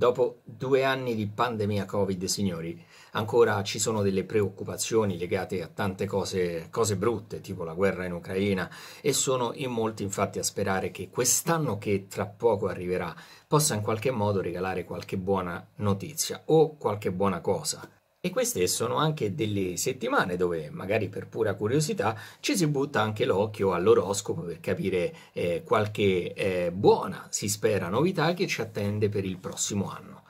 Dopo due anni di pandemia Covid, signori, ancora ci sono delle preoccupazioni legate a tante cose, cose, brutte, tipo la guerra in Ucraina, e sono in molti infatti a sperare che quest'anno che tra poco arriverà possa in qualche modo regalare qualche buona notizia o qualche buona cosa. E queste sono anche delle settimane dove magari per pura curiosità ci si butta anche l'occhio all'oroscopo per capire eh, qualche eh, buona, si spera, novità che ci attende per il prossimo anno.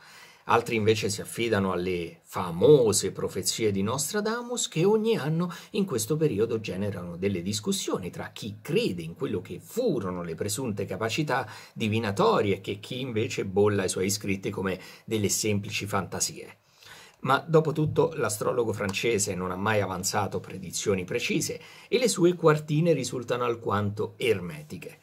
Altri invece si affidano alle famose profezie di Nostradamus che ogni anno in questo periodo generano delle discussioni tra chi crede in quello che furono le presunte capacità divinatorie e chi invece bolla i suoi scritti come delle semplici fantasie ma dopo tutto l'astrologo francese non ha mai avanzato predizioni precise e le sue quartine risultano alquanto ermetiche.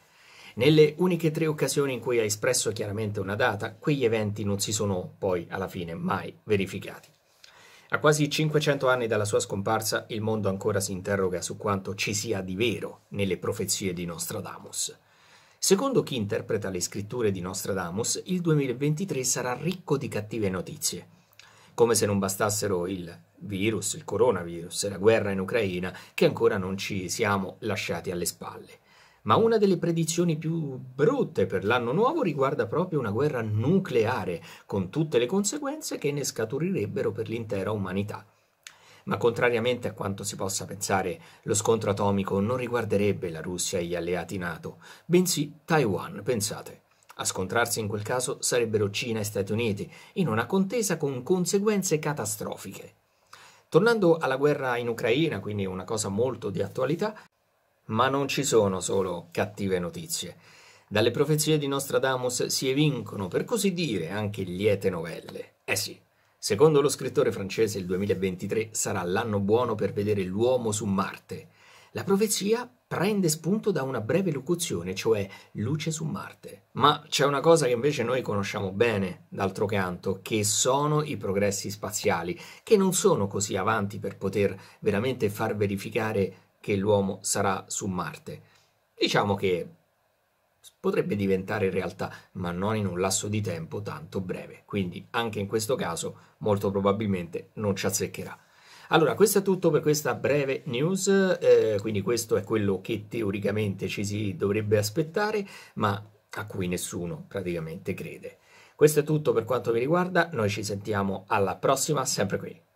Nelle uniche tre occasioni in cui ha espresso chiaramente una data, quegli eventi non si sono poi alla fine mai verificati. A quasi 500 anni dalla sua scomparsa, il mondo ancora si interroga su quanto ci sia di vero nelle profezie di Nostradamus. Secondo chi interpreta le scritture di Nostradamus, il 2023 sarà ricco di cattive notizie come se non bastassero il virus, il coronavirus la guerra in Ucraina che ancora non ci siamo lasciati alle spalle. Ma una delle predizioni più brutte per l'anno nuovo riguarda proprio una guerra nucleare, con tutte le conseguenze che ne scaturirebbero per l'intera umanità. Ma contrariamente a quanto si possa pensare, lo scontro atomico non riguarderebbe la Russia e gli alleati NATO, bensì Taiwan, pensate. A scontrarsi in quel caso sarebbero Cina e Stati Uniti, in una contesa con conseguenze catastrofiche. Tornando alla guerra in Ucraina, quindi una cosa molto di attualità, ma non ci sono solo cattive notizie. Dalle profezie di Nostradamus si evincono, per così dire, anche liete novelle. Eh sì, secondo lo scrittore francese il 2023 sarà l'anno buono per vedere l'uomo su Marte. La profezia prende spunto da una breve locuzione, cioè luce su Marte. Ma c'è una cosa che invece noi conosciamo bene, d'altro canto, che sono i progressi spaziali, che non sono così avanti per poter veramente far verificare che l'uomo sarà su Marte. Diciamo che potrebbe diventare realtà, ma non in un lasso di tempo tanto breve, quindi anche in questo caso molto probabilmente non ci azzeccherà. Allora, questo è tutto per questa breve news, eh, quindi questo è quello che teoricamente ci si dovrebbe aspettare, ma a cui nessuno praticamente crede. Questo è tutto per quanto mi riguarda, noi ci sentiamo alla prossima, sempre qui.